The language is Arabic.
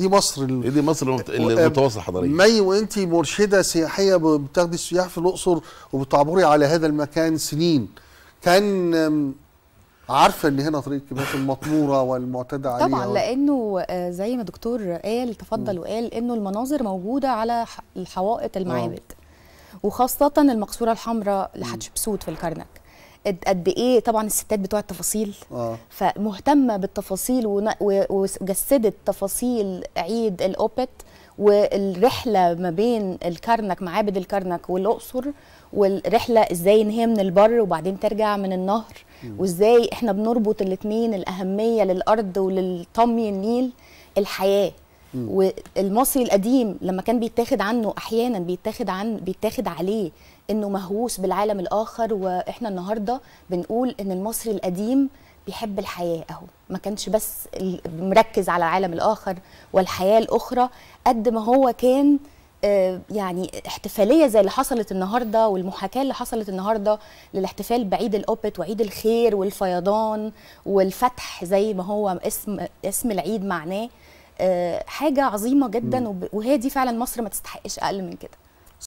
دي مصر ال... دي مصر المتواصله حضاريا مي وانت مرشده سياحيه بتاخدي السياح في الاقصر وبتعبري على هذا المكان سنين كان عارفه ان هنا طريق كباس المطموره والمعتدى عليها طبعا و... لانه آه، زي ما دكتور قال تفضل وقال انه المناظر موجوده على الحوائط آه. المعابد وخاصه المقصوره الحمراء لحتشبسوت في الكرنك قد ايه طبعا الستات بتوع التفاصيل آه. فمهتمه بالتفاصيل وجسدت تفاصيل عيد الاوبت والرحله ما بين الكرنك معابد الكرنك والاقصر والرحله ازاي ان هي من البر وبعدين ترجع من النهر وازاي احنا بنربط الاثنين الاهميه للارض وللطمي النيل الحياه والمصري القديم لما كان بيتاخد عنه احيانا بيتاخد عن بيتاخد عليه انه مهووس بالعالم الاخر واحنا النهارده بنقول ان المصري القديم بيحب الحياه اهو ما كانش بس مركز على العالم الاخر والحياه الاخرى قد ما هو كان آه، يعني احتفاليه زي اللي حصلت النهارده والمحاكاه اللي حصلت النهارده للاحتفال بعيد الاوبت وعيد الخير والفيضان والفتح زي ما هو اسم اسم العيد معناه آه، حاجه عظيمه جدا وهي دي فعلا مصر ما تستحقش اقل من كده